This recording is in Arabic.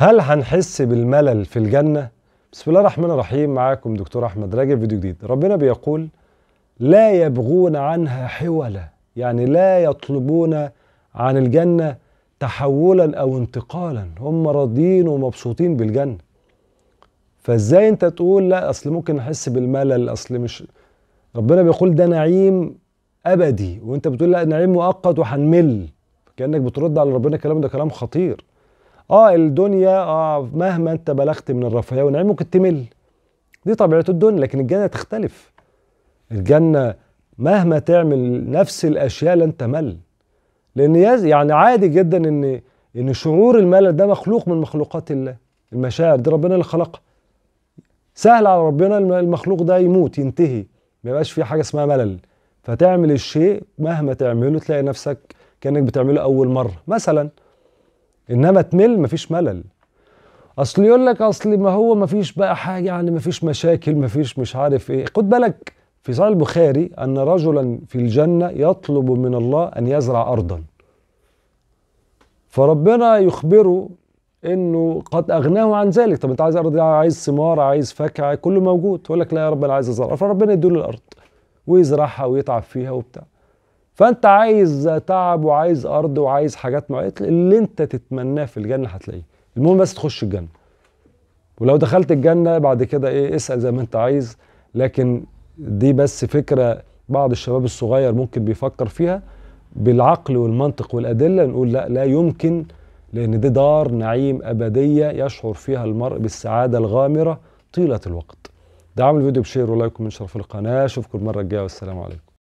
هل هنحس بالملل في الجنة؟ بسم الله الرحمن الرحيم معاكم دكتور أحمد راجل فيديو جديد ربنا بيقول لا يبغون عنها حولا يعني لا يطلبون عن الجنة تحولا أو انتقالا هم راضيين ومبسوطين بالجنة فازاي انت تقول لا اصل ممكن نحس بالملل اصل مش ربنا بيقول ده نعيم ابدي وانت بتقول لا نعيم مؤقت وهنمل كانك بترد على ربنا الكلام ده كلام خطير اه الدنيا اه مهما انت بلغت من الرفاهيه والنعيم ممكن تمل دي طبيعه الدنيا لكن الجنه تختلف الجنه مهما تعمل نفس الاشياء لن تمل لان يعني عادي جدا ان ان شعور الملل ده مخلوق من مخلوقات الله المشاعر دي ربنا اللي خلقها سهل على ربنا المخلوق ده يموت ينتهي ما يبقاش في حاجه اسمها ملل فتعمل الشيء مهما تعمله تلاقي نفسك كانك بتعمله اول مره مثلا انما تمل مفيش ملل اصل يقول لك اصل ما هو مفيش بقى حاجه يعني مفيش مشاكل مفيش مش عارف ايه خد بالك في صحيح البخاري ان رجلا في الجنه يطلب من الله ان يزرع ارضا فربنا يخبره انه قد اغناه عن ذلك طب انت عايز ارض عايز ثمار عايز فاكهه كله موجود يقول لك لا يا رب انا عايز ازرع فربنا يديله الارض ويزرعها ويتعب فيها وبتاع فانت عايز تعب وعايز ارض وعايز حاجات معينه اللي انت تتمناه في الجنه هتلاقيه المهم بس تخش الجنه ولو دخلت الجنه بعد كده ايه اسال زي ما انت عايز لكن دي بس فكره بعض الشباب الصغير ممكن بيفكر فيها بالعقل والمنطق والادله نقول لا لا يمكن لان دي دار نعيم ابديه يشعر فيها المرء بالسعاده الغامره طيله الوقت ده عامل فيديو بشير ولايك من شرف القناه اشوفكم المره الجايه والسلام عليكم